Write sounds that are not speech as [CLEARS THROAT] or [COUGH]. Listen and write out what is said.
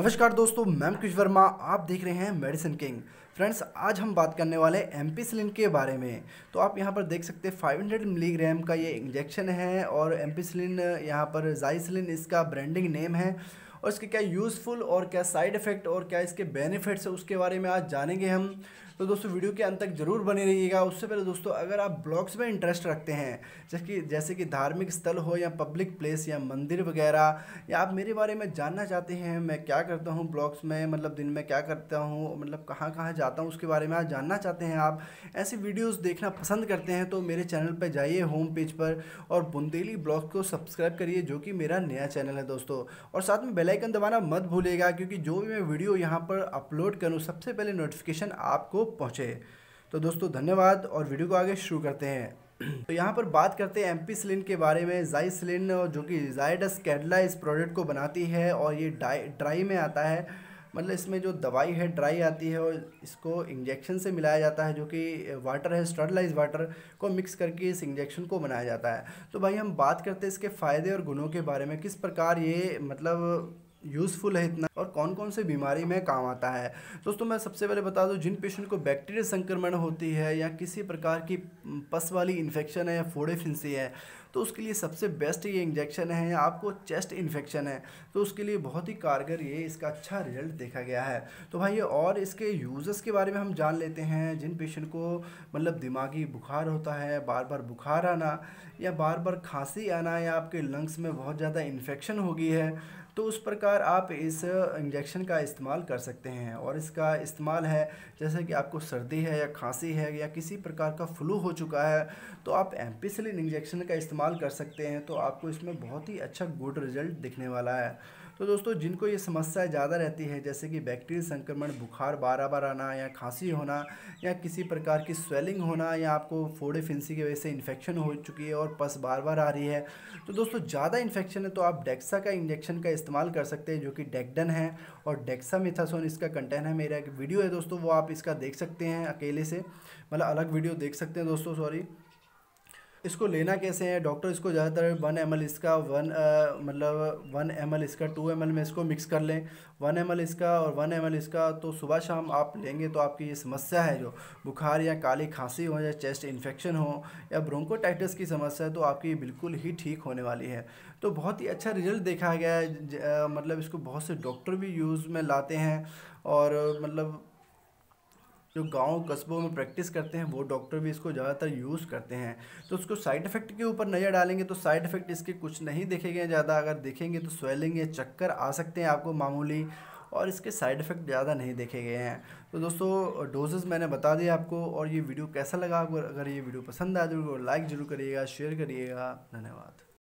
नमस्कार दोस्तों मैं कृष वर्मा आप देख रहे हैं मेडिसिन किंग फ्रेंड्स आज हम बात करने वाले एम्पिसलिन के बारे में तो आप यहाँ पर देख सकते हैं 500 मिलीग्राम का ये इंजेक्शन है और पी यहाँ पर जाइसिलिन इसका ब्रांडिंग नेम है और इसके क्या यूज़फुल और क्या साइड इफ़ेक्ट और क्या इसके बेनिफिट्स है उसके बारे में आज जानेंगे हम तो दोस्तों वीडियो के अंत तक जरूर बने रहिएगा उससे पहले दोस्तों अगर आप ब्लॉग्स में इंटरेस्ट रखते हैं जबकि जैसे कि धार्मिक स्थल हो या पब्लिक प्लेस या मंदिर वगैरह या आप मेरे बारे में जानना चाहते हैं मैं क्या करता हूँ ब्लॉग्स में मतलब दिन में क्या करता हूँ मतलब कहाँ कहाँ जाता हूँ उसके बारे में आप जानना चाहते हैं आप ऐसी वीडियोज़ देखना पसंद करते हैं तो मेरे चैनल पर जाइए होम पेज पर और बुंदेली ब्लॉग को सब्सक्राइब करिए जो कि मेरा नया चैनल है दोस्तों और साथ में बेल बेल आइकन दबाना मत भूलिएगा क्योंकि जो भी मैं वीडियो यहाँ पर अपलोड करूँ सबसे पहले नोटिफिकेशन आपको पहुँचे तो दोस्तों धन्यवाद और वीडियो को आगे शुरू करते हैं [CLEARS THROAT] तो यहाँ पर बात करते हैं एमपी सिलिन के बारे में जाई सिलिन जो कि जायडस कैडला इस प्रोडक्ट को बनाती है और ये ड्राई में आता है मतलब इसमें जो दवाई है ड्राई आती है और इसको इंजेक्शन से मिलाया जाता है जो कि वाटर है स्टरलाइज वाटर को मिक्स करके इस इंजेक्शन को बनाया जाता है तो भाई हम बात करते हैं इसके फ़ायदे और गुणों के बारे में किस प्रकार ये मतलब यूज़फुल है इतना और कौन कौन से बीमारी में काम आता है दोस्तों मैं सबसे पहले बता दूं जिन पेशेंट को बैक्टीरिया संक्रमण होती है या किसी प्रकार की पस वाली इन्फेक्शन है या फोड़े फिंसी है तो उसके लिए सबसे बेस्ट ये इंजेक्शन है या आपको चेस्ट इन्फेक्शन है तो उसके लिए बहुत ही कारगर ये इसका अच्छा रिजल्ट देखा गया है तो भाई ये और इसके यूज़र्स के बारे में हम जान लेते हैं जिन पेशेंट को मतलब दिमागी बुखार होता है बार बार बुखार आना या बार बार खांसी आना या आपके लंग्स में बहुत ज़्यादा इन्फेक्शन हो गई है तो उस प्रकार आप इस इंजेक्शन का इस्तेमाल कर सकते हैं और इसका इस्तेमाल है जैसे कि आपको सर्दी है या खांसी है या किसी प्रकार का फ्लू हो चुका है तो आप एम्पिसिलिन इंजेक्शन का इस्तेमाल इस्तेमाल कर सकते हैं तो आपको इसमें बहुत ही अच्छा गुड रिजल्ट दिखने वाला है तो दोस्तों जिनको ये समस्याएं ज़्यादा रहती है जैसे कि बैक्टीरियल संक्रमण बुखार बार बार आना या खांसी होना या किसी प्रकार की स्वेलिंग होना या आपको फोड़े फिंसी की वजह से इन्फेक्शन हो चुकी है और पस बार बार आ रही है तो दोस्तों ज़्यादा इन्फेक्शन है तो आप डेक्सा का इंजेक्शन का इस्तेमाल कर सकते हैं जो कि डेक्डन है और डेक्सा मिथासोन इसका कंटेंट है मेरा एक वीडियो है दोस्तों वो आप इसका देख सकते हैं अकेले से मतलब अलग वीडियो देख सकते हैं दोस्तों सॉरी इसको लेना कैसे है डॉक्टर इसको ज़्यादातर वन एम इसका वन मतलब वन एम इसका टू एम में इसको मिक्स कर लें वन एम इसका और वन एम इसका तो सुबह शाम आप लेंगे तो आपकी ये समस्या है जो बुखार या काली खांसी हो या चेस्ट इन्फेक्शन हो या ब्रोंकोटाइटिस की समस्या है तो आपकी बिल्कुल ही ठीक होने वाली है तो बहुत ही अच्छा रिजल्ट देखा गया है मतलब इसको बहुत से डॉक्टर भी यूज़ में लाते हैं और मतलब जो गाँव कस्बों में प्रैक्टिस करते हैं वो डॉक्टर भी इसको ज़्यादातर यूज़ करते हैं तो उसको साइड इफ़ेक्ट के ऊपर नज़र डालेंगे तो साइड इफ़ेक्ट इसके कुछ नहीं देखेंगे ज़्यादा अगर देखेंगे तो स्वेलिंग या चक्कर आ सकते हैं आपको मामूली और इसके साइड इफ़ेक्ट ज़्यादा नहीं देखे गए हैं तो दोस्तों डोजेज़ मैंने बता दिए आपको और ये वीडियो कैसा लगा अगर ये वीडियो पसंद आए तो लाइक ज़रूर करिएगा शेयर करिएगा धन्यवाद